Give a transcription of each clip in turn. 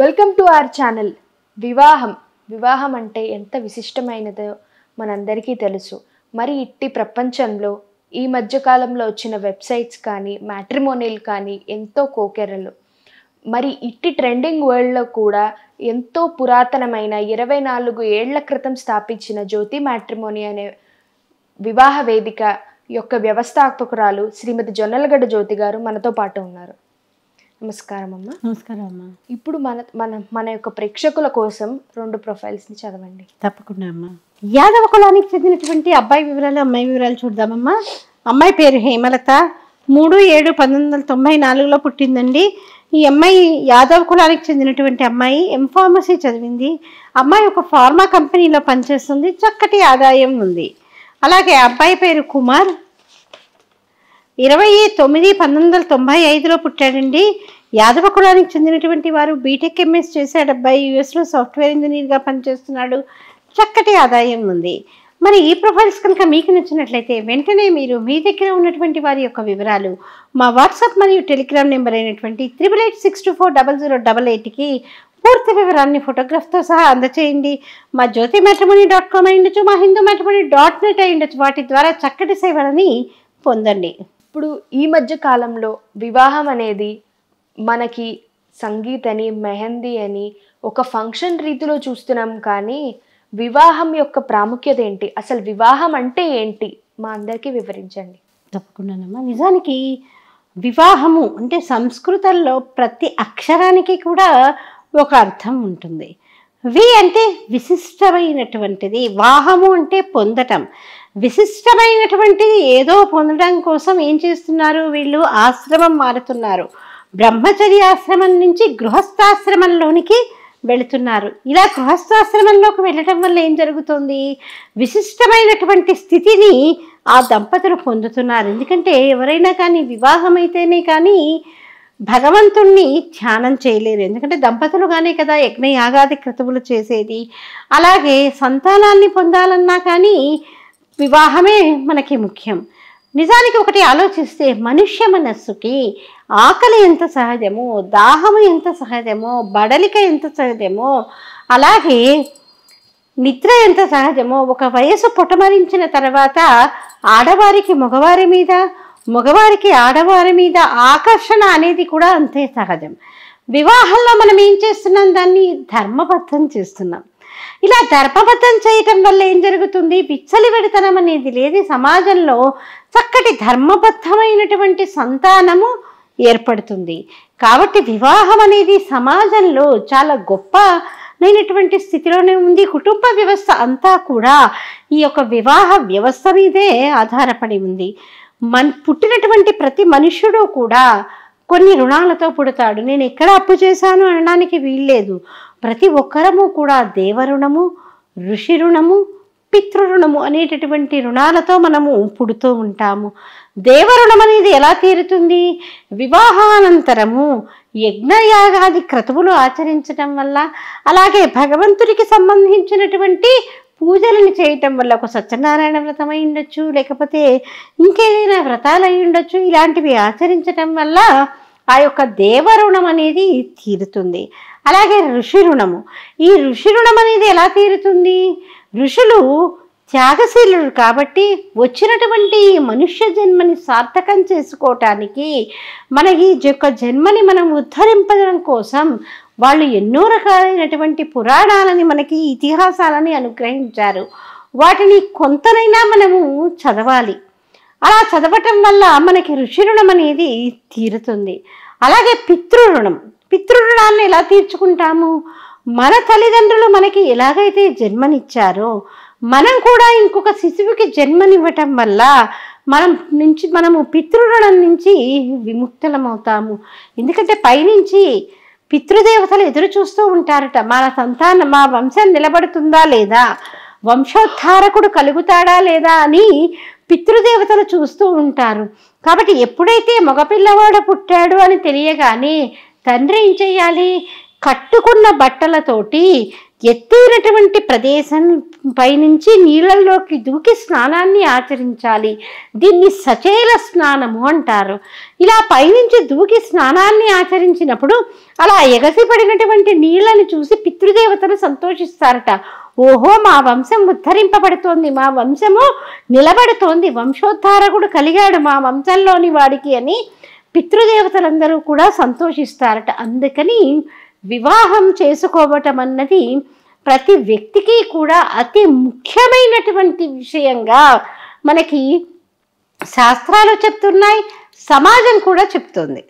welcome to our channel వివాహం వివాహం అంటే ఎంత విశిష్టమైనదో మనందరికీ తెలుసు మరి ఇట్టి ప్రపంచంలో ఈ మధ్యకాలంలో వచ్చిన వెబ్సైట్స్ కానీ మ్యాట్రిమోనియల్ కానీ ఎంతో కోకెరలు మరి ఇట్టి ట్రెండింగ్ వరల్డ్లో కూడా ఎంతో పురాతనమైన ఇరవై నాలుగు ఏళ్ల క్రితం స్థాపించిన జ్యోతి మ్యాట్రిమోని అనే వివాహ వేదిక యొక్క వ్యవస్థాపకురాలు శ్రీమతి జొన్నలగడ్డ జ్యోతి గారు మనతో పాటు ఉన్నారు నమస్కారం అమ్మ నమస్కారం అమ్మ ఇప్పుడు మన మన మన యొక్క ప్రేక్షకుల కోసం రెండు ప్రొఫైల్స్ని చదవండి తప్పకుండా అమ్మ యాదవ కులానికి చెందినటువంటి అబ్బాయి వివరాలు అమ్మాయి వివరాలు చూద్దామమ్మా అమ్మాయి పేరు హేమలత మూడు ఏడు పంతొమ్మిది వందల తొంభై నాలుగులో పుట్టిందండి ఈ అమ్మాయి యాదవ్ కులానికి చెందినటువంటి అమ్మాయి ఎంఫార్మసీ చదివింది అమ్మాయి ఒక ఫార్మా కంపెనీలో పనిచేస్తుంది చక్కటి ఆదాయం ఉంది అలాగే అబ్బాయి పేరు కుమార్ ఇరవై తొమ్మిది పంతొమ్మిది వందల తొంభై ఐదులో పుట్టాడండి యాదవ కులానికి చెందినటువంటి వారు బీటెక్ ఎంఎస్ చేశాడు అబ్బాయి యుఎస్లో సాఫ్ట్వేర్ ఇంజనీర్గా పనిచేస్తున్నాడు చక్కటి ఆదాయం ఉంది మరి ఈ ప్రొఫైల్స్ కనుక మీకు నచ్చినట్లయితే వెంటనే మీరు మీ దగ్గర ఉన్నటువంటి వారి యొక్క వివరాలు మా వాట్సాప్ మరియు టెలిగ్రామ్ నెంబర్ అయినటువంటి triple eight six two four double zero double ఎయిట్కి పూర్తి వివరాన్ని ఫోటోగ్రాఫ్తో సహా అందచేయండి మా జ్యోతి మ్యాట్రిమోనీ డాట్ కామ్ అయ్యుండొచ్చు మా హిందూ మ్యాట్రిమోనీ డాట్ నెట్ అయ్యుండొచ్చు వాటి ద్వారా చక్కటి సేవలని పొందండి ఇప్పుడు ఈ మధ్య కాలంలో వివాహం అనేది మనకి సంగీత్ అని మెహందీ అని ఒక ఫంక్షన్ రీతిలో చూస్తున్నాం కానీ వివాహం యొక్క ప్రాముఖ్యత ఏంటి అసలు వివాహం అంటే ఏంటి మా అందరికీ వివరించండి తప్పకుండానమ్మా నిజానికి వివాహము అంటే సంస్కృతంలో ప్రతి అక్షరానికి కూడా ఒక అర్థం ఉంటుంది వి అంటే విశిష్టమైనటువంటిది వాహము అంటే పొందటం విశిష్టమైనటువంటి ఏదో పొందడం కోసం ఏం చేస్తున్నారు వీళ్ళు ఆశ్రమం మారుతున్నారు బ్రహ్మచర్యాశ్రమం నుంచి గృహస్థాశ్రమంలోనికి వెళుతున్నారు ఇలా గృహస్థాశ్రమంలోకి వెళ్ళటం వల్ల ఏం జరుగుతుంది విశిష్టమైనటువంటి స్థితిని ఆ దంపతులు పొందుతున్నారు ఎందుకంటే ఎవరైనా కానీ వివాహం అయితేనే కానీ భగవంతుణ్ణి ధ్యానం చేయలేరు ఎందుకంటే దంపతులుగానే కదా యజ్ఞయాగాది క్రతువులు చేసేది అలాగే సంతానాన్ని పొందాలన్నా కానీ వివాహమే మనకి ముఖ్యం నిజానికి ఒకటి ఆలోచిస్తే మనుష్య మనస్సుకి ఆకలి ఎంత సహజమో దాహము ఎంత సహజమో బడలిక ఎంత సహజమో అలాగే నిద్ర ఎంత సహజమో ఒక వయసు పొటమరించిన తర్వాత ఆడవారికి మగవారి మీద మగవారికి ఆడవారి మీద ఆకర్షణ అనేది కూడా అంతే సహజం వివాహంలో మనం ఏం చేస్తున్నాం దాన్ని ధర్మబద్ధం చేస్తున్నాం ఇలా ధర్మబద్ధం చేయటం వల్ల ఏం జరుగుతుంది పెడతనం అనేది లేదు సమాజంలో చక్కటి ధర్మబద్ధమైనటువంటి సంతానము ఏర్పడుతుంది కాబట్టి వివాహం అనేది సమాజంలో చాలా గొప్ప లేనటువంటి స్థితిలోనే ఉంది కుటుంబ వ్యవస్థ అంతా కూడా ఈ యొక్క వివాహ వ్యవస్థ మీదే ఆధారపడి ఉంది మన్ పుట్టినటువంటి ప్రతి మనుషుడు కూడా కొన్ని రుణాలతో పుడతాడు నేను ఎక్కడ అప్పు చేశాను అనడానికి వీల్లేదు ప్రతి ఒక్కరము కూడా దేవరుణము ఋషి రుణము పితృరుణము అనేటటువంటి రుణాలతో మనము పుడుతూ ఉంటాము దేవరుణం అనేది ఎలా తీరుతుంది వివాహానంతరము యజ్ఞయాగాది క్రతువులు ఆచరించటం వల్ల అలాగే భగవంతుడికి సంబంధించినటువంటి పూజలను చేయటం వల్ల ఒక సత్యనారాయణ వ్రతం అయి ఉండొచ్చు లేకపోతే ఇంకేదైనా వ్రతాలు అయి ఉండొచ్చు ఇలాంటివి ఆచరించటం వల్ల ఆ యొక్క దేవ రుణం అనేది తీరుతుంది అలాగే ఋషి రుణము ఈ ఋషి రుణం అనేది ఎలా తీరుతుంది ఋషులు త్యాగశీలుడు కాబట్టి వచ్చినటువంటి మనుష్య జన్మని సార్థకం చేసుకోవటానికి మన ఈ యొక్క జన్మని మనం ఉద్ధరింపడం కోసం వాళ్ళు ఎన్నో రకాలైనటువంటి పురాణాలని మనకి ఇతిహాసాలని అనుగ్రహించారు వాటిని కొంతనైనా మనము చదవాలి అలా చదవటం వల్ల మనకి ఋషి రుణం అనేది తీరుతుంది అలాగే పితృరుణం పితృరుణాన్ని ఎలా తీర్చుకుంటాము మన తల్లిదండ్రులు మనకి ఎలాగైతే జన్మనిచ్చారో మనం కూడా ఇంకొక శిశువుకి జన్మనివ్వటం వల్ల మనం నుంచి మనము పితృరుణం నుంచి విముక్తులమవుతాము ఎందుకంటే పైనుంచి పితృదేవతలు ఎదురు చూస్తూ ఉంటారట మన సంతానం మా వంశం నిలబడుతుందా లేదా వంశోద్ధారకుడు కలుగుతాడా లేదా అని పితృదేవతలు చూస్తూ ఉంటారు కాబట్టి ఎప్పుడైతే మగపిల్లవాడు పుట్టాడు అని తెలియగానే తండ్రి ఏం చేయాలి కట్టుకున్న బట్టలతోటి ఎత్తైనటువంటి ప్రదేశం పైనుంచి నీళ్ళల్లోకి దూకి స్నానాన్ని ఆచరించాలి దీన్ని సచేల స్నానము అంటారు ఇలా పైనుంచి దూకి స్నానాన్ని ఆచరించినప్పుడు అలా ఎగసిపడినటువంటి నీళ్ళని చూసి పితృదేవతను సంతోషిస్తారట ఓహో మా వంశం ఉద్ధరింపబడుతోంది మా వంశము నిలబడుతోంది వంశోద్ధారకుడు కలిగాడు మా వంశంలోని వాడికి అని పితృదేవతలందరూ కూడా సంతోషిస్తారట అందుకని వివాహం చేసుకోవటం అన్నది ప్రతి వ్యక్తికి కూడా అతి ముఖ్యమైనటువంటి విషయంగా మనకి శాస్త్రాలు చెప్తున్నాయి సమాజం కూడా చెప్తుంది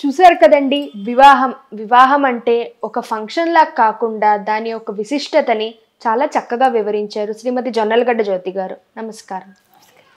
చూసారు కదండి వివాహం వివాహం అంటే ఒక ఫంక్షన్లా కాకుండా దాని యొక్క విశిష్టతని చాలా చక్కగా వివరించారు శ్రీమతి జొన్నలగడ్డ జ్యోతి గారు నమస్కారం